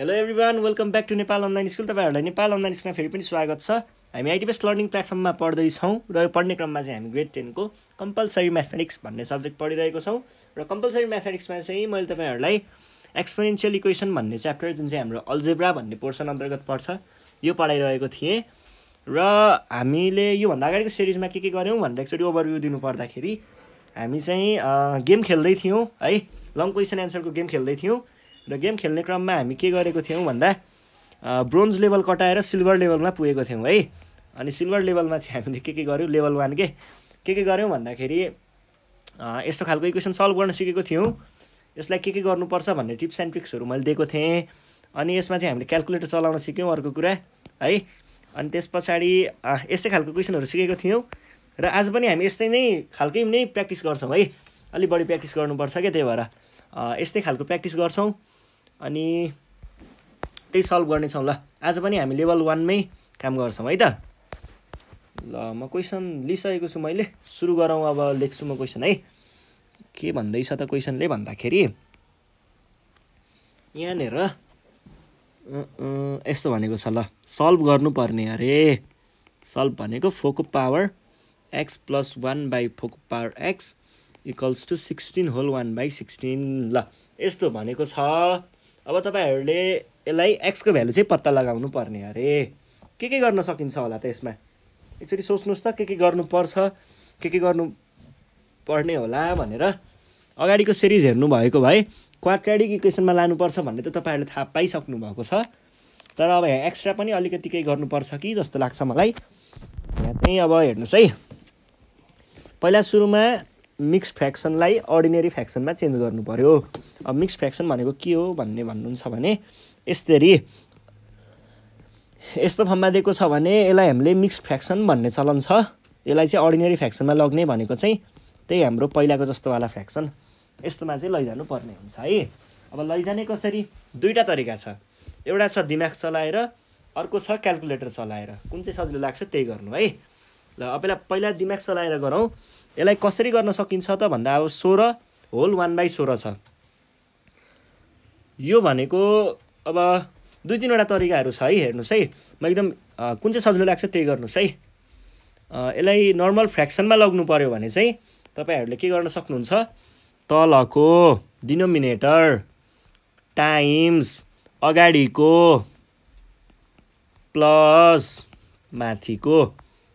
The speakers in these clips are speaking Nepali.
hello everyone welcome back to Nepal online school तपाईँहरूलाई नेपाल अनलाइन स्कुलमा फेरि पनि स्वागत छ हामी आइटिबेस्ट लर्निङ प्लेटफर्ममा पढ्दैछौँ र पढ्ने क्रममा चाहिँ हामी ग्रेड टेनको कम्पलसरी म्याथमेटिक्स भन्ने सब्जेक्ट पढिरहेको छौँ र कम्पलसरी म्याथमेटिक्समा चाहिँ मैले तपाईँहरूलाई एक्सपिरियन्सियल इक्वेसन भन्ने च्याप्टर जुन चाहिँ हाम्रो अल्जेब्रा भन्ने पोर्सन अन्तर्गत पर्छ यो पढाइरहेको थिएँ र हामीले योभन्दा अगाडिको सिरिजमा के के गऱ्यौँ भनेर एकचोटि ओभरभ्यू दिनु पर्दाखेरि हामी चाहिँ गेम खेल्दै थियौँ है लङ क्वेसन एन्सरको गेम खेल्दै थियौँ र गेम खेल्ने क्रममा हामी के गरेको थियौँ भन्दा ब्रोन्ज लेभल कटाएर सिल्भर लेभलमा पुगेको थियौँ है अनि सिल्भर लेभलमा चाहिँ हामीले के के गऱ्यौँ लेभल वान के के के गऱ्यौँ भन्दाखेरि यस्तो खालको इक्वेसन सल्भ गर्न सिकेको थियौँ यसलाई के के गर्नुपर्छ भन्ने टिप्स एन्ड ट्रिक्सहरू मैले दिएको थिएँ अनि यसमा चाहिँ हामीले क्यालकुलेटर चलाउन सिक्यौँ अर्को कुरा है अनि त्यस पछाडि यस्तै खालको क्वेसनहरू सिकेको थियौँ र आज पनि हामी यस्तै नै खालकै नै प्र्याक्टिस गर्छौँ है अलिक बढी प्र्याक्टिस गर्नुपर्छ क्या त्यही भएर यस्तै खालको प्र्याक्टिस गर्छौँ अनि त्यही सल्भ गर्नेछौँ ल आज पनि हामी लेभल वानमै काम गर्छौँ है त ल म क्वेसन लिइसकेको छु मैले सुरु गरौँ अब लेख्छु म क्वेसन है के भन्दैछ त क्वेसनले भन्दाखेरि यहाँनिर यस्तो भनेको छ ल सल्भ गर्नुपर्ने अरे सल्भ भनेको फोको power x plus one by फोको power x equals to sixteen whole one by sixteen ल यस्तो भनेको छ अब तपाईँहरूले यसलाई एक्सको भ्यालु चाहिँ पत्ता लगाउनु पर्ने अरे के के गर्न सकिन्छ होला त यसमा एकचोटि सोच्नुहोस् त के के गर्नुपर्छ के के गर्नु पर्ने होला भनेर अगाडिको सिरिज हेर्नुभएको भए क्वाड्राटिक इक्वेसनमा लानुपर्छ भन्ने त तपाईँहरूले थाहा पाइसक्नु भएको छ तर अब यहाँ एक्स्ट्रा पनि अलिकति केही गर्नुपर्छ कि जस्तो लाग्छ मलाई यहाँ चाहिँ अब हेर्नुहोस् है पहिला सुरुमा मिक्स फ्याक्सनलाई अर्डिनेरी फ्याक्सनमा चेन्ज गर्नु पऱ्यो अब मिक्स फ्याक्सन भनेको के हो भन्ने भन्नुहुन्छ भने यसरी यस्तो फर्ममा दिएको छ भने यसलाई हामीले मिक्स फ्र्याक्सन भन्ने चलन छ यसलाई चाहिँ अर्डिनेरी फ्याक्सनमा लग्ने भनेको चाहिँ त्यही हाम्रो पहिलाको जस्तोवाला फ्याक्सन यस्तोमा चाहिँ लैजानु पर्ने हुन्छ है अब लैजाने कसरी दुईवटा तरिका छ एउटा छ दिमाग चलाएर अर्को छ क्यालकुलेटर चलाएर कुन चाहिँ सजिलो लाग्छ त्यही गर्नु है ल पहिला पहिला दिमाग चलाएर गरौँ यसलाई कसरी गर्न सकिन्छ त भन्दा अब सोह्र होल वान बाई सोह्र छ यो भनेको अब दुई तिनवटा तरिकाहरू छ है हेर्नुहोस् है म एकदम कुन चाहिँ सजिलो लाग्छ त्यही गर्नुहोस् है यसलाई नर्मल फ्रेक्सनमा लग्नु पऱ्यो भने चाहिँ तपाईँहरूले के गर्न सक्नुहुन्छ तलको डिनोमिनेटर टाइम्स अगाडिको प्लस माथिको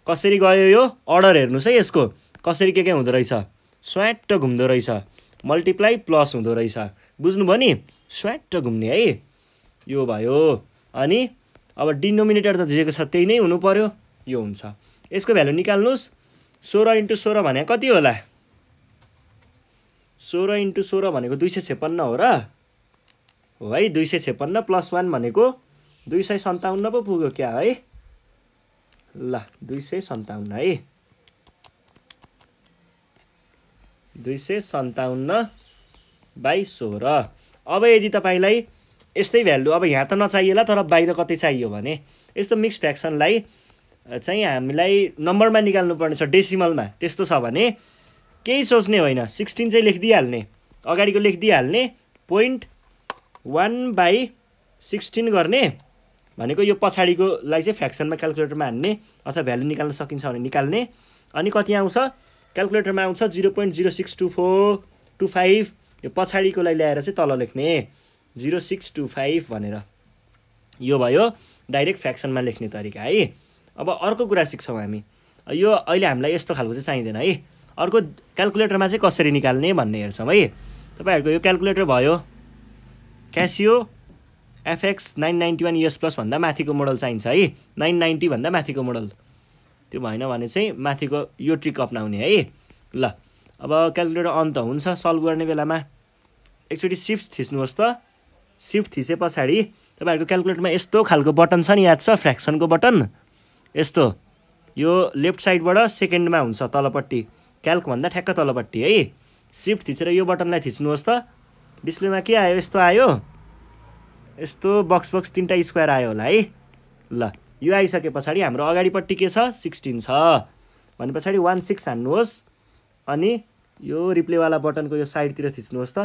कसरी गयो यो अर्डर हेर्नुहोस् है यसको कसरी के के हुँदो रहेछ स्वाट्ट घुम्दो रहेछ मल्टिप्लाई प्लस हुँदो रहेछ बुझ्नुभयो नि स्वाट्ट घुम्ने है यो भयो अनि अब डिनोमिनेटर त जेको छ त्यही नै हुनु पऱ्यो यो हुन्छ यसको भ्यालु निकाल्नुहोस् सोह्र इन्टु सोह्र भने कति होला सोह्र इन्टु सोह्र भनेको दुई सय छेपन्न हो र हो है दुई सय छेपन्न प्लस वान भनेको दुई सय सन्ताउन्न पो पुग्यो क्या है ल दुई सय सन्ताउन्न है दुई सय सन्ताउन्न बाई सोह्र अब यदि तपाईँलाई यस्तै भ्यालु अब यहाँ त नचाहिएला तर बाहिर कतै चाहियो भने यस्तो मिक्स फ्याक्सनलाई चाहिँ हामीलाई नम्बरमा निकाल्नुपर्नेछ डेसिमलमा त्यस्तो छ भने केही सोच्ने होइन सिक्सटिन चाहिँ लेखिदिइहाल्ने अगाडिको लेखिदिइहाल्ने पोइन्ट वान बाई सिक्सटिन गर्ने भनेको यो पछाडिकोलाई चाहिँ फ्याक्सनमा क्यालकुलेटरमा हान्ने अथवा भ्यालु निकाल्न सकिन्छ भने निकाल्ने अनि कति आउँछ क्यालकुलेटरमा आउँछ zero point zero six two four two five यो पछाडिकोलाई ल्याएर चाहिँ तल लेख्ने जिरो सिक्स टू फाइभ भनेर यो भयो डाइरेक्ट फ्याक्सनमा लेख्ने तरिका है अब अर्को कुरा सिक्छौँ हामी यो अहिले हामीलाई यस्तो खालको चाहिँ चाहिँदैन है अर्को क्यालकुलेटरमा चाहिँ कसरी निकाल्ने भन्ने हेर्छौँ है तपाईँहरूको यो क्यालकुलेटर भयो Casio FX nine ninety one इयर्स प्लसभन्दा माथिको मोडल चाहिन्छ है नाइन नाइन्टीभन्दा माथिको मोडल त्यो भएन भने चाहिँ माथिको यो ट्रिक अप्नाउने है ल अब क्यालकुलेटर अन त हुन्छ सल्भ गर्ने बेलामा एकचोटि सिफ्ट थिच्नुहोस् त सिफ्ट थिचे पछाडि तपाईँहरूको क्यालकुलेटरमा यस्तो खालको बटन छ नि याद छ फ्रेक्सनको बटन यस्तो यो लेफ्ट साइडबाट सेकेन्डमा हुन्छ तलपट्टि क्याल्कभन्दा ठ्याक्क तलपट्टि है सिफ्ट थिचेर यो बटनलाई थिच्नुहोस् त डिस्प्लेमा के आयो यस्तो आयो यस्तो बक्स बक्स तिनवटा स्क्वायर आयो होला है ल यो आइसके पछाडि हाम्रो अगाडिपट्टि के छ सिक्सटिन छ भने पछाडि वान सिक्स हान्नुहोस् अनि यो रिप्लेवाला बटनको यो साइडतिर थिच्नुहोस् त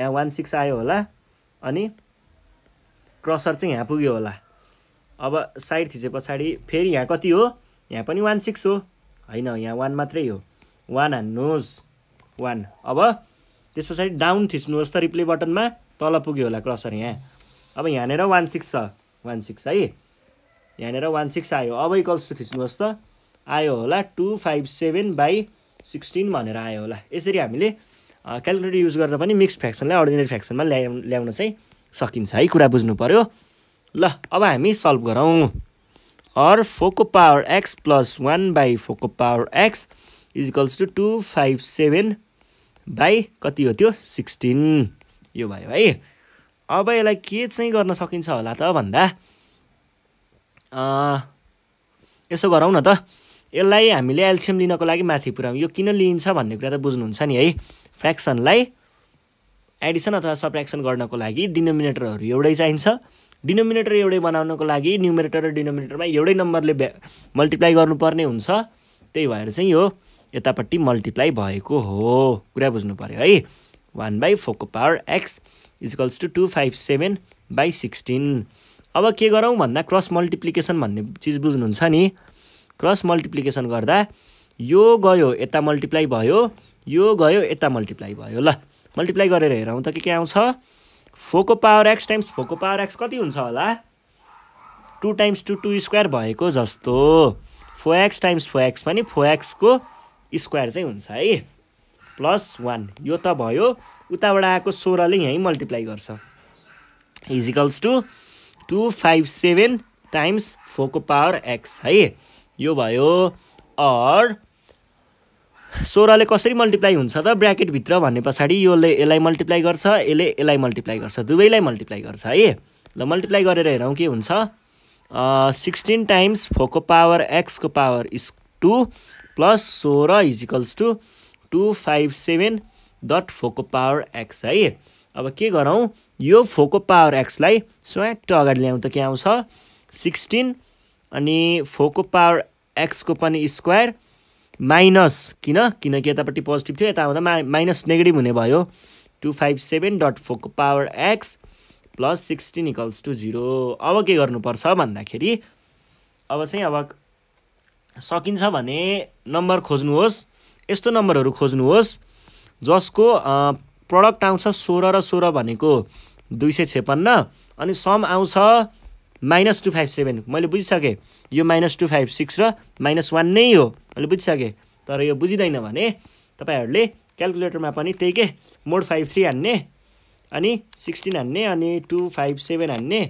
यहाँ वान सिक्स आयो होला अनि क्रसर चाहिँ यहाँ पुग्यो होला अब साइड थिचे पछाडि फेरि यहाँ कति हो यहाँ पनि वान सिक्स हो होइन यहाँ वान मात्रै हो वान हान्नुहोस् वान अब त्यस पछाडि डाउन थिच्नुहोस् त रिप्ले बटनमा तल पुग्यो होला क्रसर यहाँ अब यहाँनिर वान सिक्स छ वान सिक्स है यहाँनिर वान सिक्स आयो अब इक्वल्स टु थिच्नुहोस् त आयो होला two five seven by sixteen भनेर आयो होला यसरी हामीले क्यालकुलेटर युज गरेर पनि मिक्स फ्याक्सनलाई अर्डिनेरी फ्याक्सनमा ल्याउ ल्याउन चाहिँ सकिन्छ है कुरा बुझ्नु पऱ्यो ल अब हामी सल्भ गरौँ अर फोको power x plus one by फोको power X equals to two five seven by कति हो त्यो सिक्सटिन यो भयो है अब यसलाई के चाहिँ गर्न सकिन्छ होला त भन्दा यसो गरौँ न त यसलाई हामीले एल्सियम लिनको लागि माथि पुऱ्याउँ यो किन लिइन्छ भन्ने कुरा त बुझ्नुहुन्छ नि है फ्र्याक्सनलाई एडिसन अथवा सप्रेक्सन गर्नको लागि डिनोमिनेटरहरू एउटै चाहिन्छ डिनोमिनेटर एउटै बनाउनको लागि न्युमिनेटर र डिनोमिनेटरमा एउटै नम्बरले भ्या मल्टिप्लाई गर्नुपर्ने हुन्छ त्यही भएर चाहिँ यो यतापट्टि मल्टिप्लाई भएको हो कुरा बुझ्नु पऱ्यो है वान बाई फोरको power X equals to two five seven by sixteen अब के गरौँ भन्दा क्रस मल्टिप्लिकेसन भन्ने चिज बुझ्नुहुन्छ नि क्रस मल्टिप्लिकेसन गर्दा यो गयो यता मल्टिप्लाई भयो यो गयो यता मल्टिप्लाई भयो ल मल्टिप्लाई गरेर हेरौँ त के के आउँछ फोको पावर एक्स टाइम्स फोको पावर एक्स कति हुन्छ होला two times two two square भएको जस्तो four X times four X पनि फोर एक्सको स्क्वायर चाहिँ हुन्छ है प्लस वान यो त भयो उताबाट आएको सोह्रले यहीँ मल्टिप्लाई गर्छ equals to two five seven times फोरको पावर एक्स है यो भयो अर सोह्रले कसरी मल्टिप्लाई हुन्छ त ब्राकेटभित्र भन्ने पछाडि यसले यसलाई मल्टिप्लाई गर्छ यसले यसलाई मल्टिप्लाई गर्छ दुवैलाई मल्टिप्लाई गर्छ है ल मल्टिप्लाई गरेर हेरौँ के हुन्छ सिक्सटिन टाइम्स फोरको पावर एक्सको पावर इस टू प्लस सोह्र equals to two five seven dot फोरको पावर एक्स है अब के गरौँ यो फोको पावर एक्सलाई स्वाट अगाडि ल्याउँ त के आउँछ सिक्सटिन अनि फोको पावर एक्सको पनि स्क्वायर माइनस किन किनकि यतापट्टि पोजिटिभ थियो यता आउँदा मा माइनस नेगेटिभ हुने भयो टु फाइभ सेभेन डट फोको power x plus sixteen equals to zero अब के गर्नुपर्छ भन्दाखेरि अब चाहिँ अब सकिन्छ भने नम्बर खोज्नुहोस् यस्तो नम्बरहरू खोज्नुहोस् जसको प्रडक्ट आउँछ सोह्र र सोह्र भनेको दुई सय छेपन्न अनि सम आउँछ माइनस टू फाइभ सेभेन मैले बुझिसकेँ यो माइनस टू फाइभ सिक्स र माइनस वान नै हो मैले बुझिसकेँ तर यो बुझिँदैन भने तपाईँहरूले क्यालकुलेटरमा पनि त्यही के मोड फाइभ थ्री हान्ने अनि सिक्सटिन हान्ने अनि टू फाइभ सेभेन हान्ने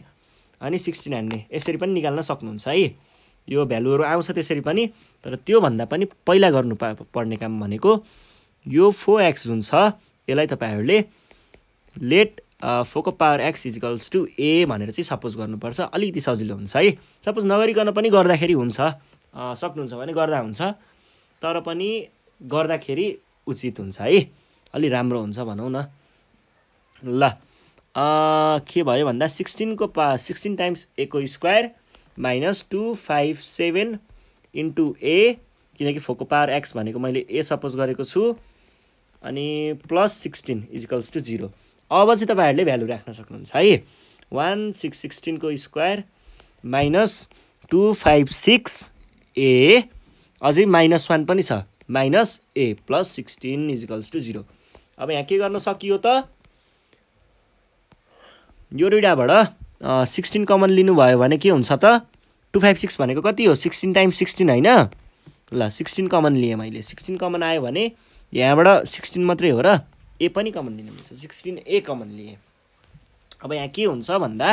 अनि सिक्सटिन हान्ने यसरी पनि निकाल्न सक्नुहुन्छ है यो भ्यालुहरू आउँछ त्यसरी पनि तर त्योभन्दा पनि पहिला गर्नु पा पर्ने काम भनेको यो फोर एक्स जुन छ यसलाई तपाईँहरूले लेट फोको power X equals to A भनेर चाहिँ सपोज गर्नुपर्छ अलिकति सजिलो हुन्छ है सपोज नगरिकन पनि गर्दाखेरि हुन्छ सक्नुहुन्छ भने गर्दा हुन्छ तर पनि गर्दाखेरि उचित हुन्छ है अलि राम्रो हुन्छ भनौँ न ल के भयो भन्दा सिक्सटिनको पा सिक्सटिन टाइम्स एको square minus two five seven into A किनकि फोको पावर एक्स भनेको मैले ए सपोज गरेको छु अनि plus sixteen equals to zero अब चाहिँ तपाईँहरूले भ्यालु राख्न सक्नुहुन्छ है वान सिक्स सिक्सटिनको square minus two five six A अझै माइनस वान पनि छ minus A plus sixteen equals to zero अब यहाँ के गर्न सकियो त यो दुइटाबाट सिक्सटिन कमन लिनुभयो भने के हुन्छ त टु फाइभ सिक्स भनेको कति हो सिक्सटिन टाइम्स सिक्सटिन होइन ल सिक्सटिन कमन लिएँ मैले सिक्सटिन कमन आयो भने यहाँबाट सिक्सटिन मात्रै हो र ए पनि कमन लिन मिल्छ सिक्सटिन ए कमन लिएँ अब यहाँ के हुन्छ भन्दा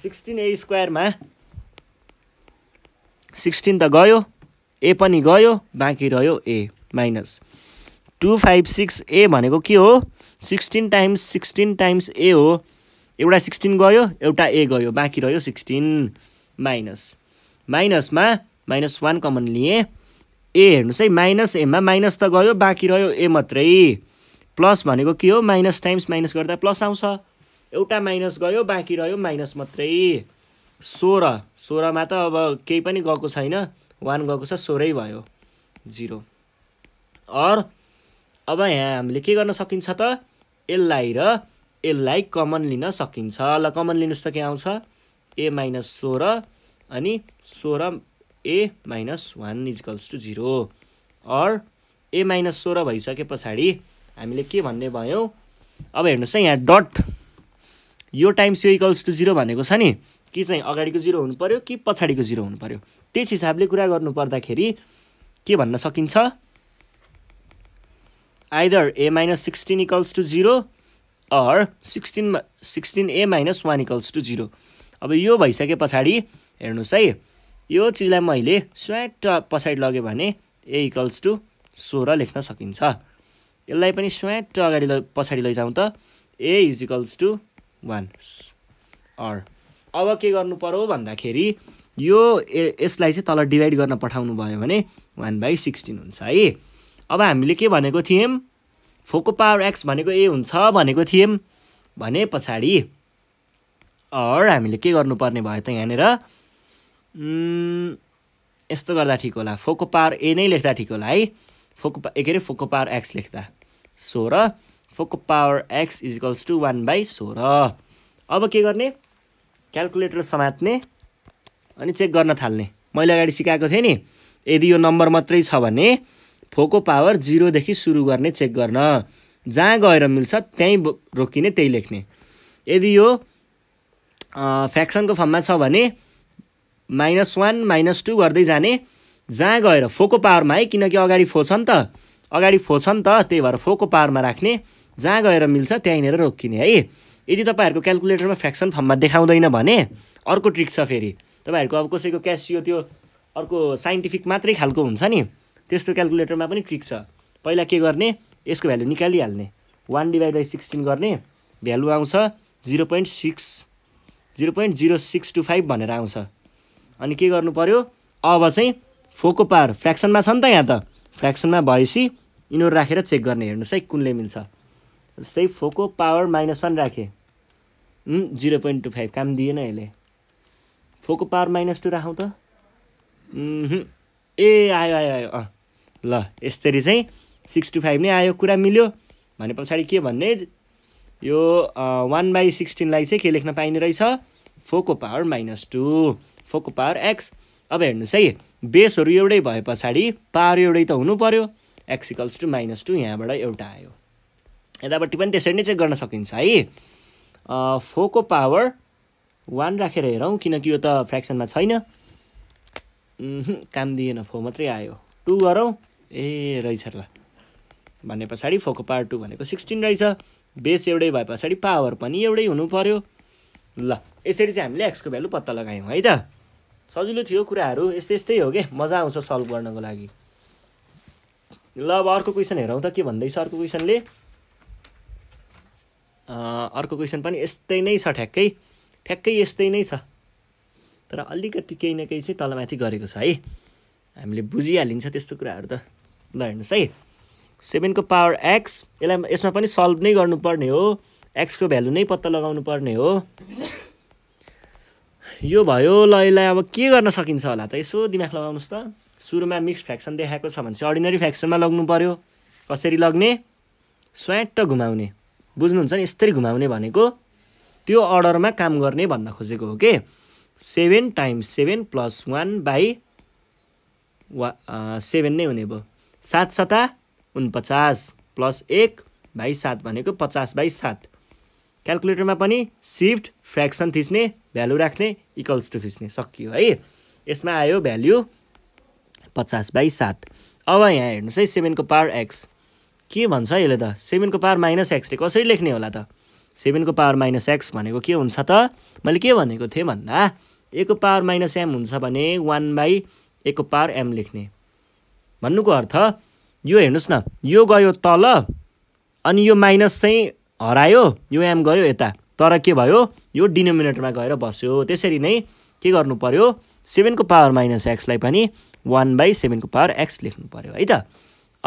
सिक्सटिन ए स्क्वायरमा सिक्सटिन त गयो ए पनि गयो बाँकी रह्यो A minus two five six A भनेको के हो sixteen times sixteen times A हो एउटा सिक्सटिन गयो एउटा ए गयो बाँकी रह्यो सिक्सटिन माइनस माइनसमा माइनस वान कमन लिएँ ए हेर्नुहोस् है माइनस एमा माइनस त गयो बाँकी रह्यो ए मात्रै प्लस भनेको के हो माइनस टाइम्स माइनस गर्दा प्लस आउँछ एउटा माइनस गयो बाँकी रह्यो माइनस मात्रै सोह्र सोह्रमा त अब केही पनि गएको छैन वान गएको छ सोह्रै भयो जिरो अर अब यहाँ हामीले के गर्न सकिन्छ त यसलाई र यसलाई कमन लिन सकिन्छ ल कमन लिनुहोस् त के आउँछ ए माइनस सोह्र अनि सोह्र A minus one equals to zero or A minus सोह्र भइसके पछाडि हामीले के भन्ने भयौँ अब हेर्नुहोस् है यहाँ डट यो टाइम्स यो इक्वल्स टु जिरो भनेको छ नि कि चाहिँ अगाडिको जिरो हुनु पऱ्यो कि पछाडिको जिरो हुनु पऱ्यो त्यस हिसाबले कुरा गर्नुपर्दाखेरि के भन्न सकिन्छ either A minus sixteen equals to zero or sixteen sixteen A minus one equals to zero अब यो भइसके पछाडि हेर्नुहोस् है यो चिजलाई मैले स्वेट पछाडि लगेँ भने ए इक्वल्स टु सोह्र लेख्न सकिन्छ यसलाई पनि स्वेट अगाडि ल पछाडि लैजाउँ त A is equals to one or अब के गर्नु पऱ्यो भन्दाखेरि यो यसलाई चाहिँ तल डिभाइड गर्न पठाउनु भयो भने वान बाई सिक्सटिन हुन्छ है अब हामीले के भनेको थियौँ फोको पावर एक्स भनेको ए हुन्छ भनेको थियौँ भने पछाडि अर हामीले के गर्नुपर्ने भयो त यहाँनिर यस्तो गर्दा ठिक होला फोको पावर ए नै लेख्दा ठिक होला है फोको पा के अरे फोको पावर एक्स लेख्दा सोह्र फोको power X equals to one by सोह्र अब के गर्ने क्यालकुलेटर समात्ने अनि चेक गर्न थाल्ने मैले अगाडि सिकाएको थिएँ नि यदि यो नम्बर मात्रै छ भने फोको पावर जिरोदेखि सुरु गर्ने चेक गर्न जहाँ गएर मिल्छ त्यहीँ रोकिने त्यही लेख्ने यदि यो फ्याक्सनको फर्ममा छ भने माइनस वान माइनस टू गर्दै जाने जहाँ गएर फोको पावरमा है किनकि अगाडि फो छ नि त अगाडि फो छ नि त त्यही भएर फोको पावरमा राख्ने जहाँ गएर मिल्छ त्यहीँनिर रोकिने है यदि तपाईँहरूको क्यालकुलेटरमा फ्याक्सन फर्ममा देखाउँदैन भने अर्को ट्रिक छ फेरि तपाईँहरूको अब कसैको क्यासियो त्यो अर्को साइन्टिफिक मात्रै खालको हुन्छ नि त्यस्तो क्यालकुलेटरमा पनि ट्रिक छ पहिला के गर्ने यसको भ्यालु निकालिहाल्ने वान डिभाइड बाई सिक्सटिन गर्ने भ्यालु आउँछ zero point six zero point zero six two five भनेर आउँछ अनि के गर्नु पऱ्यो अब चाहिँ फोको पावर फ्रेक्सनमा छ नि त यहाँ त फ्रेक्सनमा भएपछि यिनीहरू राखेर चेक गर्ने हेर्नुहोस् है कुनले मिल्छ जस्तै फोको पावर माइनस वान राखेँ जिरो पोइन्ट टू फाइभ काम दिएन यसले फोको पावर माइनस टू राखौँ त ए आयो आयो आयो अँ ल यसरी चाहिँ सिक्स टू फाइभ नै आयो कुरा मिल्यो भने पछाडि के भन्ने यो वान बाई सिक्सटिनलाई चाहिँ के लेख्न पाइने रहेछ फोको पावर माइनस टू फोको पावर एक्स अब हेर्नुहोस् है बेसहरू एउटै भए पछाडि पावर एउटै त हुनु पऱ्यो एक्सिकल्स टू माइनस टू यहाँबाट एउटा आयो यतापट्टि पनि त्यसरी नै चेक गर्न सकिन्छ है फोको पावर वान राखेर हेरौँ किनकि यो त फ्रेक्सनमा छैन काम दिएन फो मात्रै आयो टू गरौँ ए रहेछ ल भने पछाडि फोको पावर टू भनेको सिक्सटिन रहेछ बेस एउटै भए पछाडि पावर पनि एउटै हुनु पऱ्यो ल यसरी चाहिँ हामीले एक्सको भ्यालु पत्ता लगायौँ है त सजिलो थियो कुराहरू यस्तै यस्तै हो कि मजा आउँछ सल्भ गर्नको लागि ल अब अर्को क्वेसन हेरौँ त के भन्दैछ अर्को क्वेसनले अर्को क्वेसन पनि यस्तै नै छ ठ्याक्कै ठ्याक्कै यस्तै नै छ तर अलिकति केही न केही चाहिँ तलमाथि गरेको छ है हामीले बुझिहालिन्छ त्यस्तो कुराहरू त ल हेर्नुहोस् है सेभेनको पावर एक्स यसलाई यसमा पनि सल्भ नै गर्नुपर्ने हो एक्सको भ्यालु नै पत्ता लगाउनु पर्ने हो यो भयो ल यसलाई अब के गर्न सकिन्छ होला त यसो दिमाग लगाउनुहोस् त सुरुमा मिक्स फ्याक्सन देखाएको छ भने चाहिँ अर्डिनरी फ्याक्सनमा लग्नु पऱ्यो कसरी लग्ने स्वाट्ट घुमाउने बुझ्नुहुन्छ नि यस्तरी घुमाउने भनेको त्यो अर्डरमा काम गर्ने भन्न खोजेको हो कि seven times seven plus one by वा सेभेन नै हुने भयो सात सता उनपचास प्लस एक बाई सात भनेको पचास बाई सात क्यालकुलेटरमा पनि सिफ्ट फ्रेक्सन थिच्ने भ्यालु राख्ने इक्वल्स टु थिच्ने सकियो है यसमा आयो भ्याल्यु पचास बाई सात अब यहाँ हेर्नुहोस् है सेभेनको पावर एक्स के भन्छ यसले त सेभेनको पावर माइनस एक्सले कसरी लेख्ने होला त सेभेनको पावर माइनस एक्स भनेको के हुन्छ त मैले के भनेको थिएँ भन्दा एको पावर माइनस एम हुन्छ भने वान बाई एको पावर एम लेख्ने भन्नुको अर्थ यो हेर्नुहोस् न यो गयो तल अनि यो माइनस चाहिँ हरायो यो एम गयो यता तर के भयो यो डिनोमिनेटरमा गएर बस्यो त्यसरी नै के गर्नु पऱ्यो सेभेनको पावर माइनस एक्सलाई पनि वान बाई सेभेनको पावर एक्स लेख्नु पऱ्यो है त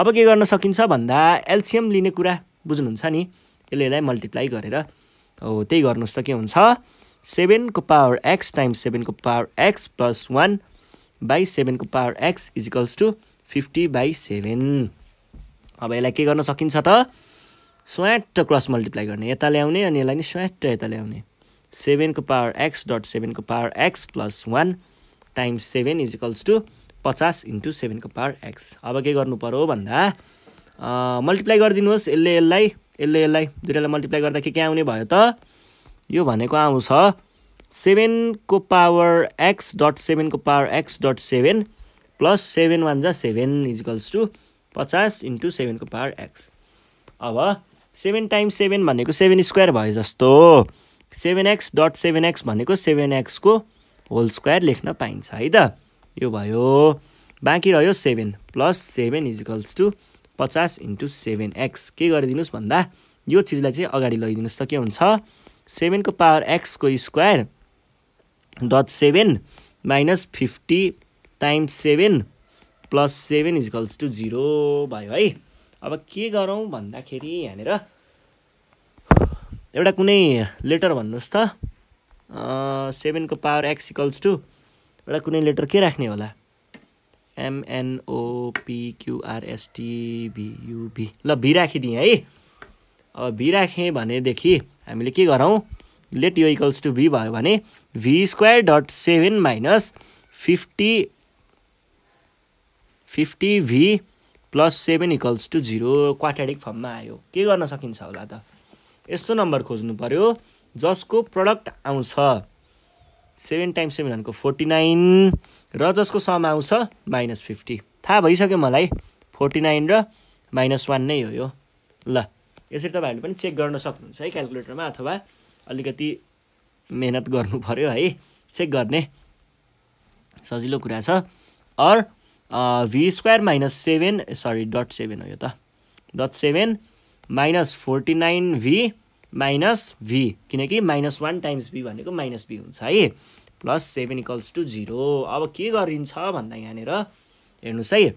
अब के गर्न सकिन्छ भन्दा एल्सियम लिने कुरा बुझ्नुहुन्छ नि यसले यसलाई मल्टिप्लाई गरेर हो त्यही गर्नुहोस् त के हुन्छ सेभेनको पावर एक्स टाइम्स सेभेनको power x plus one by सेभेनको power X equals to fifty by seven अब यसलाई के गर्न सकिन्छ त स्वाट क्रस मल्टिप्लाई गर्ने यता ल्याउने अनि यसलाई नि स्वाट यता ल्याउने सेभेनको पावर एक्स डट सेभेनको power x plus one times seven is equals to पचास इन्टु सेभेनको पावर एक्स अब के गर्नु पऱ्यो भन्दा मल्टिप्लाई गरिदिनुहोस् यसले यसलाई यसले यसलाई दुइटालाई मल्टिप्लाई गर्दाखेरि के आउने भयो त यो भनेको आउँछ सेभेनको पावर एक्स डट सेभेनको power X dot seven plus seven one जा सेभेन इजिकल्स टु पचास इन्टु सेभेनको पावर एक्स अब सेभेन टाइम्स सेभेन भनेको सेभेन स्क्वायर भयो जस्तो seven X dot seven X भनेको सेभेन एक्सको होल स्क्वायर लेख्न पाइन्छ है त यो भयो बाँकी रह्यो seven plus seven equals to पचास इन्टु सेभेन एक्स के गरिदिनुहोस् भन्दा यो चिजलाई चाहिँ अगाडि लगिदिनुहोस् त के हुन्छ सेभेनको पावर एक्सको square dot seven minus fifty times seven plus seven equals to zero भयो है अब के गरौँ भन्दाखेरि यहाँनिर एउटा कुनै लेटर भन्नुहोस् त सेभेनको पावर एक्स इक्वल्स टू एउटा कुनै लेटर के राख्ने होला एमएनओपिक्युआरएसटिभियुभी ल भी राखिदिएँ है अब भी राखेँ भनेदेखि हामीले के गरौँ लेट यो इक्वल्स टु भी भयो भने V square dot seven minus fifty fifty V plus seven equals to zero quadratic फर्ममा आयो के गर्न सकिन्छ होला त यस्तो नम्बर खोज्नु पऱ्यो जसको प्रडक्ट आउँछ सेभेन टाइम्स सेभेन भनेको फोर्टी नाइन र जसको सम आउँछ माइनस फिफ्टी थाहा भइसक्यो मलाई फोर्टी नाइन र माइनस वान नै हो यो ल यसरी तपाईँहरूले पनि चेक गर्न सक्नुहुन्छ है क्यालकुलेटरमा अथवा अलिकति मेहनत गर्नु पऱ्यो है चेक गर्ने सजिलो कुरा छ or V square minus seven sorry dot seven हो यो त dot seven minus forty nine V minus V किनकि माइनस वान टाइम्स भी भनेको माइनस भी हुन्छ है plus seven equals to zero अब के गरिन्छ भन्दा यहाँनिर हेर्नुहोस् है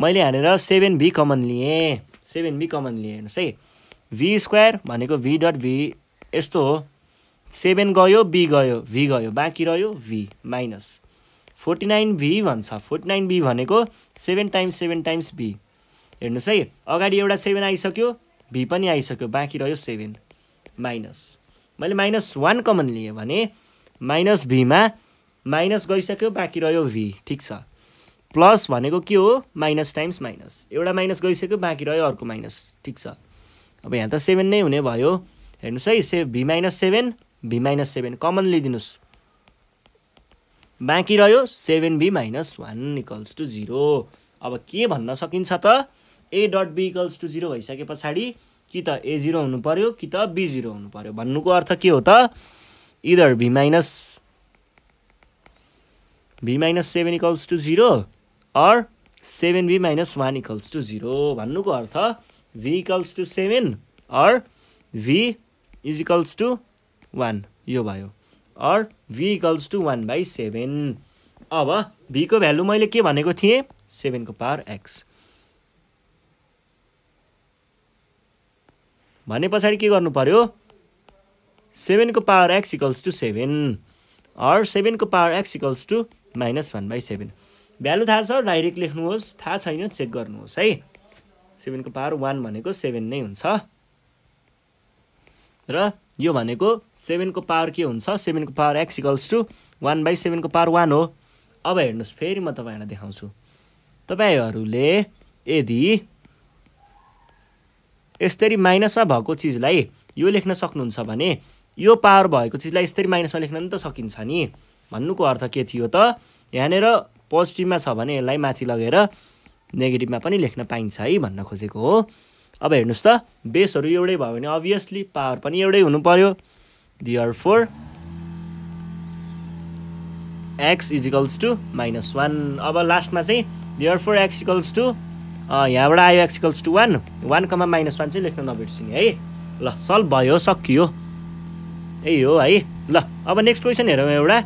मैले यहाँनिर सेभेन भी कमन लिएँ सेभेन भी कमन लिएँ हेर्नुहोस् है भी स्क्वायर भनेको भी डट भी यस्तो हो सेभेन गयो बी गयो भी गयो बाँकी रह्यो V minus forty nine V भन्छ फोर्टी नाइन भी भनेको seven times seven times V हेर्नुहोस् है अगाडि एउटा सेभेन आइसक्यो भी पनि आइसक्यो बाँकी रह्यो सेभेन माइनस मैले माइनस वान कमन लिएँ भने माइनस भीमा माइनस गइसक्यो बाँकी रह्यो भी ठिक छ प्लस भनेको के हो माइनस टाइम्स माइनस एउटा माइनस गइसक्यो बाँकी रह्यो अर्को माइनस ठिक छ अब यहाँ त सेभेन नै हुने भयो हेर्नुहोस् है से V minus seven V minus seven common लिइदिनुहोस् बाँकी रह्यो seven B minus one equals to zero अब के भन्न सकिन्छ त A dot be equals to zero भइसके पछाडि कि त ए जिरो हुनु पऱ्यो कि त बी जिरो हुनु पऱ्यो भन्नुको अर्थ के हो त either V minus V minus seven equals to zero or seven B minus one equals to zero भन्नुको अर्थ V equals to seven or V is equals to one यो भयो or V equals to one by seven अब भीको भ्यालु मैले के भनेको थिएँ सेभेनको पावर एक्स भने पछाडि के गर्नु पऱ्यो सेभेनको power x equals to seven or सेभेनको power x equals to minus one by seven value थाहा छ डाइरेक्ट लेख्नुहोस् थाहा छैन चेक गर्नुहोस् है सेभेनको पावर वान भनेको सेभेन नै हुन्छ र यो भनेको सेभेनको पावर के हुन्छ सेभेनको power x equals to one by सेभेनको पावर वान हो अब हेर्नुहोस् फेरि म तपाईँहरूलाई देखाउँछु तपाईँहरूले यदि यसरी माइनसमा भएको चिजलाई यो लेख्न सक्नुहुन्छ भने यो पावर भएको चिजलाई यसरी माइनसमा लेख्न पनि त सकिन्छ नि भन्नुको अर्थ के थियो त यहाँनिर पोजिटिभमा छ भने यसलाई माथि लगेर नेगेटिभमा पनि लेख्न पाइन्छ है भन्न खोजेको हो अब हेर्नुहोस् त बेसहरू एउटै भयो भने अभियसली पावर पनि एउटै हुनु पऱ्यो therefore X equals to minus one अब लास्टमा चाहिँ दियर फोर एक्सिकल्स टू यहाँबाट आयो एक्सिकल्स टू वान वानकोमा माइनस वान चाहिँ लेख्न नबिर्सिने है ल सल्भ भयो सकियो यही हो है ल अब नेक्स्ट क्वेसन हेरौँ एउटा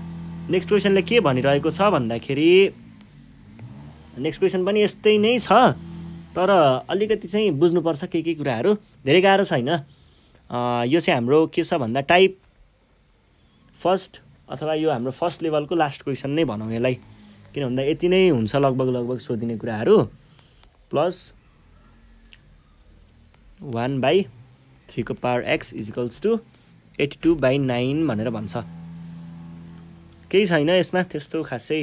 नेक्स्ट क्वेसनले के भनिरहेको छ भन्दाखेरि नेक्स्ट क्वेसन पनि यस्तै नै छ तर अलिकति चाहिँ बुझ्नुपर्छ के के कुराहरू धेरै गाह्रो छैन यो चाहिँ हाम्रो के छ भन्दा टाइप फर्स्ट अथवा यो हाम्रो फर्स्ट लेभलको लास्ट क्वेसन नै भनौँ यसलाई किन भन्दा यति नै हुन्छ लगभग लगभग सोधिने कुराहरू प्लस वान बाई थ्रीको power X equals to eighty two by nine भनेर भन्छ केही छैन यसमा त्यस्तो खासै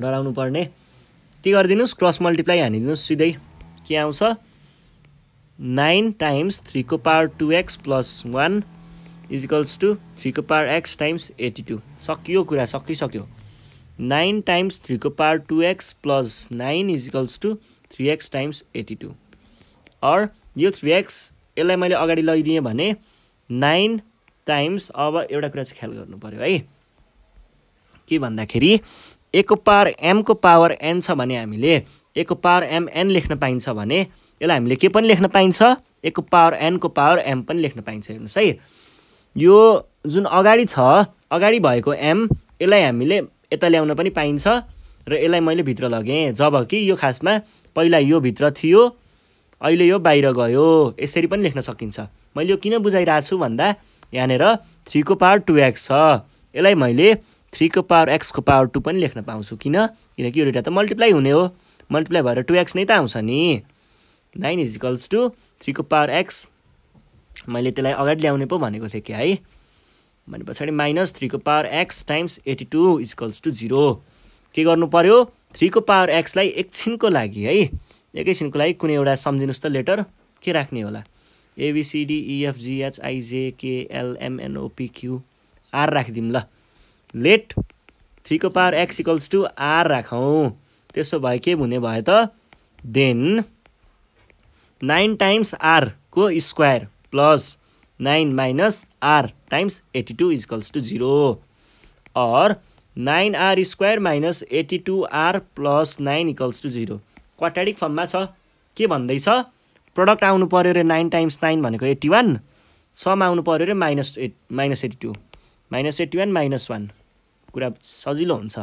डराउनु पर्ने के गरिदिनुहोस् क्रस मल्टिप्लाई हानिदिनुहोस् सिधै के आउँछ नाइन टाइम्स थ्रीको power two X plus one equals to थ्रीको power X times eighty two सकियो कुरा सकिसक्यो नाइन टाइम्स थ्रीको power two X plus nine equals to three X times eighty two or यो थ्री एक्स यसलाई मैले अगाडि लगिदिएँ भने नाइन टाइम्स अब एउटा कुरा चाहिँ ख्याल गर्नु पऱ्यो है के भन्दाखेरि ए को पावर एमको पावर एन छ भने हामीले ए को पावर एम एन लेख्न पाइन्छ भने यसलाई हामीले के पनि लेख्न पाइन्छ ए को पावर एनको पावर एम पनि लेख्न पाइन्छ हेर्नुहोस् है यो जुन अगाडि छ अगाडि भएको एम यसलाई हामीले यता ल्याउन पनि पाइन्छ र यसलाई मैले भित्र लगेँ जब कि यो खासमा पहिला यो भित्र थियो अहिले यो बाहिर गयो यसरी पनि लेख्न सकिन्छ मैले यो किन बुझाइरहेको छु भन्दा यहाँनिर थ्रीको पावर टु एक्स छ यसलाई मैले थ्रीको पावर एक्सको पावर टू पनि लेख्न पाउँछु किन किनकि यो डेटा त मल्टिप्लाई हुने हो मल्टिप्लाई भएर टु एक्स नै त आउँछ नि नाइन इज इक्वल्स टू थ्रीको पावर एक्स मैले त्यसलाई अगाडि ल्याउने पो भनेको थिएँ क्या है भने पछाडि माइनस थ्रीको power X times eighty two equals to zero के गर्नु पऱ्यो थ्रीको पावर एक्सलाई एकछिनको लागि है एकैछिनको लागि कुनै एउटा सम्झिनुहोस् त लेटर के राख्ने होला एबिसिडिइएफजिएचआइजेकेएलएमएनओपिक्यू आर राखिदिउँ ल late थ्रीको power x equals to are राखौँ त्यसो भए के हुने भयो त then nine times आरको square plus nine minus are times eighty two equals two zero और nine are square minus eighty two are plus nine equals to zero क्वाटारिक फर्ममा छ के भन्दैछ प्रडक्ट आउनु पऱ्यो अरे नाइन टाइम्स नाइन भनेको एट्टी वान सम आउनु पऱ्यो अरे minus at minus eighty two minus eighty one minus one कुरा सजिलो हुन्छ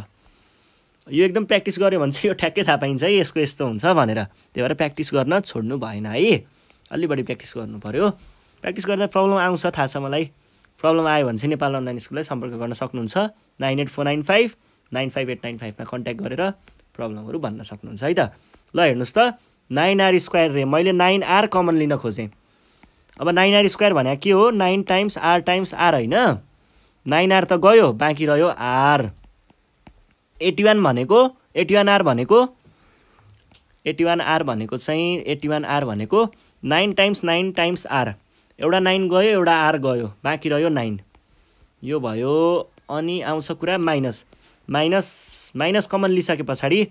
यो एकदम प्र्याक्टिस गऱ्यो भने चाहिँ यो ठ्याक्कै थाहा पाइन्छ है यसको यस्तो हुन्छ भनेर त्यही भएर प्र्याक्टिस गर्न छोड्नु भएन है अलि बढी प्र्याक्टिस गर्नु पऱ्यो प्र्याक्टिस गर्दा प्रब्लम आउँछ थाहा छ मलाई प्रब्लम आयो भने चाहिँ नेपाल अनलाइन स्कुललाई सम्पर्क गर्न सक्नुहुन्छ nine eight four nine five nine five eight nine फाइभमा कन्ट्याक्ट गरेर प्रब्लमहरू भन्न सक्नुहुन्छ है त ल हेर्नुहोस् त नाइन आर स्क्वायर रे मैले नाइन आर कमन लिन खोजेँ अब नाइन आर स्क्वायर भनेको के हो nine times r times r होइन नाइन आर त गयो बाँकी रह्यो आर एटी वान भनेको एटी वान आर भनेको एटी वान आर भनेको चाहिँ एटी वान आर भनेको nine times nine times r एउटा नाइन गयो एउटा आर गयो बाँकी रह्यो नाइन यो भयो अनि आउँछ कुरा माइनस माइनस माइनस कमन लिइसके पछाडि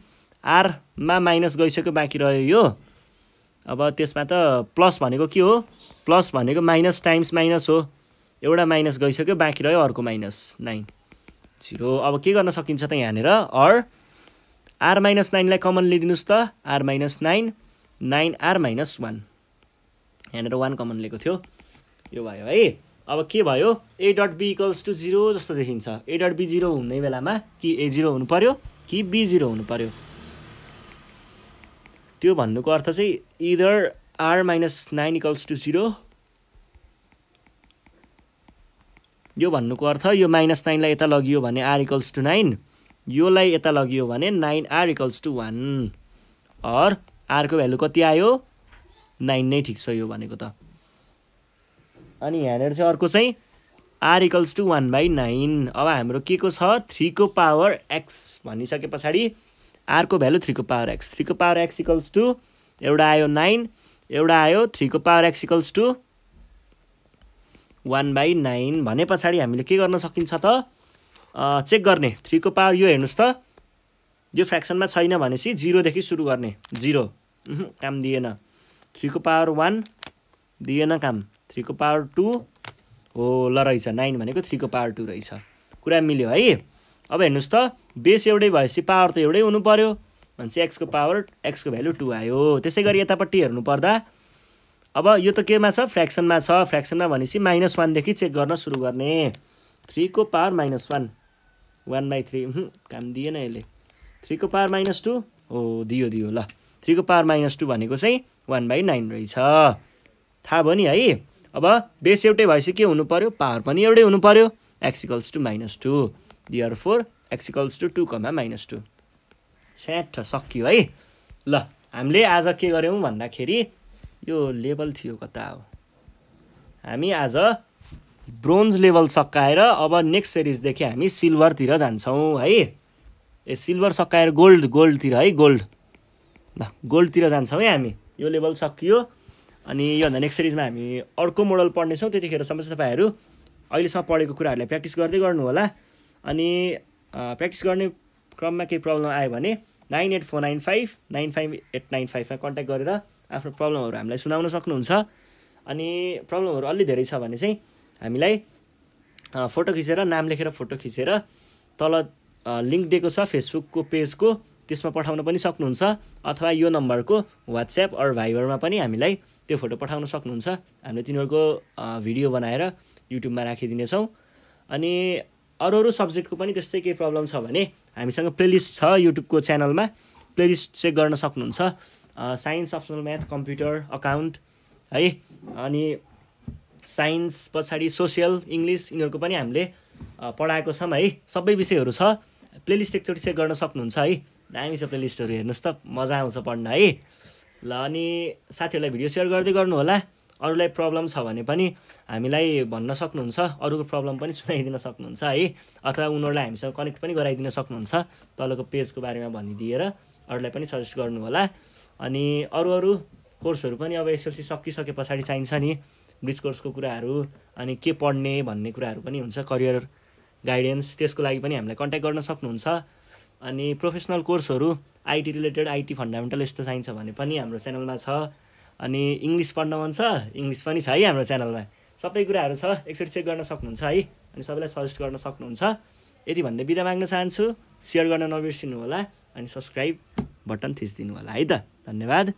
आरमा माइनस गइसक्यो बाँकी रह्यो यो अब त्यसमा त प्लस भनेको के हो प्लस भनेको माइनस टाइम्स माइनस हो एउटा माइनस गइसक्यो बाँकी रह्यो अर्को माइनस नाइन जिरो अब के गर्न सकिन्छ त यहाँनिर अर आर माइनस नाइनलाई कमन लिइदिनुहोस् त r minus nine nine r minus one यहाँनिर वान कमन लिएको थियो यो भयो है अब के भयो a dot be equals to zero जस्तो देखिन्छ ए डट बी जिरो हुने बेलामा कि ए जिरो हुनु पऱ्यो कि बी जिरो हुनु पऱ्यो त्यो भन्नुको अर्थ चाहिँ either r minus nine equals to zero यो भन्नुको अर्थ यो माइनस नाइनलाई यता लगियो भने आर इक्वल्स टु नाइन योलाई यता लगियो भने nine r equals to one or आरको भ्यालु कति आयो नाइन नै ठिक छ यो भनेको त अनि यहाँनिर चाहिँ अर्को चाहिँ r equals to one by nine अब हाम्रो के को छ थ्रीको पावर एक्स भनिसके पछाडि आरको भ्यालु थ्रीको पावर एक्स थ्रीको पावर एक्स इक्वल्स टू एउटा आयो नाइन एउटा आयो थ्रीको power x equals to one by nine भने पछाडि हामीले के गर्न सकिन्छ त चेक गर्ने थ्रीको पावर यो हेर्नुहोस् त यो फ्रेक्सनमा छैन भनेपछि जिरोदेखि सुरु गर्ने जिरो काम दिएन थ्रीको पावर वान दिएन काम थ्रीको पावर टू हो ल रहेछ नाइन भनेको थ्रीको पावर टू रहेछ कुरा मिल्यो है अब हेर्नुहोस् त बेस एउटै भएपछि पावर त एउटै हुनु पऱ्यो भनेपछि एक्सको पावर एक्सको भ्यालु टू आयो त्यसै गरी यतापट्टि हेर्नुपर्दा अब यो त केमा छ फ्रेक्सनमा छ फ्रेक्सनमा भनेपछि माइनस वानदेखि चेक गर्न सुरु गर्ने थ्रीको power minus one one by three काम दिएन यसले थ्रीको पावर माइनस टू हो दियो दियो ल थ्रीको पावर माइनस टू भनेको चाहिँ वान बाई नाइन रहेछ थाहा भयो नि है अब बेस एउटै भएपछि के हुनु पऱ्यो पावर पनि एउटै हुनु पऱ्यो x equals two minus two therefore x equals two two comma minus two स्याट सकियो है ल हामीले आज के गऱ्यौँ भन्दाखेरि यो लेभल थियो कता हो हामी आज ब्रोन्ज लेभल सकाएर अब नेक्स्ट सिरिजदेखि हामी सिल्भरतिर जान्छौँ है ए सिल्भर सकाएर गोल्ड गोल्डतिर है गोल्ड ल गोल्डतिर जान्छौँ है हामी यो लेभल सकियो अनि योभन्दा नेक्स्ट सिरिजमा हामी अर्को मोडल पढ्नेछौँ त्यतिखेरसम्म चाहिँ तपाईँहरू अहिलेसम्म पढेको कुराहरूलाई प्र्याक्टिस गर्दै गर्नु होला अनि प्र्याक्टिस गर्ने क्रममा केही प्रब्लम आयो भने nine eight four nine five nine five eight nine फाइभमा कन्ट्याक्ट गरेर आफ्नो प्रब्लमहरू हामीलाई सुनाउन सक्नुहुन्छ अनि प्रब्लमहरू अलि धेरै छ भने चाहिँ हामीलाई फोटो खिचेर नाम लेखेर फोटो खिचेर तल लिङ्क दिएको छ फेसबुकको पेजको त्यसमा पठाउन पनि सक्नुहुन्छ अथवा यो नम्बरको वाट्सएप अरू भाइबरमा पनि हामीलाई त्यो फोटो पठाउन सक्नुहुन्छ हामीले तिनीहरूको भिडियो बनाएर युट्युबमा राखिदिनेछौँ अनि अरू अरू सब्जेक्टको पनि त्यस्तै केही प्रब्लम छ भने हामीसँग प्लेलिस्ट छ युट्युबको च्यानलमा प्लेलिस्ट चेक गर्न सक्नुहुन्छ science optional math computer account है अनि साइन्स पछाडि सोसियल इङ्ग्लिस यिनीहरूको पनि हामीले पढाएको छौँ है सबै विषयहरू छ प्लेलिस्ट एकचोटि चेक गर्न सक्नुहुन्छ है दामी छ प्लेलिस्टहरू हेर्नुहोस् त मजा आउँछ पढ्न है ल अनि साथीहरूलाई भिडियो सेयर गर्दै गर्नु होला अरूलाई प्रब्लम छ भने पनि हामीलाई भन्न सक्नुहुन्छ अरूको प्रब्लम पनि सुनाइदिन सक्नुहुन्छ है अथवा उनीहरूलाई हामीसँग कनेक्ट पनि गराइदिन सक्नुहुन्छ तलको पेजको बारेमा भनिदिएर अरूलाई पनि सजेस्ट गर्नु होला अनि अरू अरू कोर्सहरू पनि अब एसएलसी सकिसके पछाडि चाहिन्छ नि ब्रिज कोर्सको कुराहरू अनि के पढ्ने भन्ने कुराहरू पनि हुन्छ करियर गाइडेन्स त्यसको लागि पनि हामीलाई कन्ट्याक्ट गर्न सक्नुहुन्छ अनि प्रोफेसनल कोर्सहरू आइटी रिलेटेड आइटी फन्डामेन्टल यस्तो चाहिन्छ भने पनि हाम्रो च्यानलमा छ अनि इङ्ग्लिस पढ्न मन छ इङ्ग्लिस पनि छ है हाम्रो च्यानलमा सबै कुराहरू छ एकचोटि चेक गर्न सक्नुहुन्छ है अनि सबैलाई सजेस्ट गर्न सक्नुहुन्छ यति भन्दै बिदा माग्न चाहन्छु सेयर गर्न नबिर्सिनु होला अनि सब्सक्राइब बटन थिचिदिनु होला है त धन्यवाद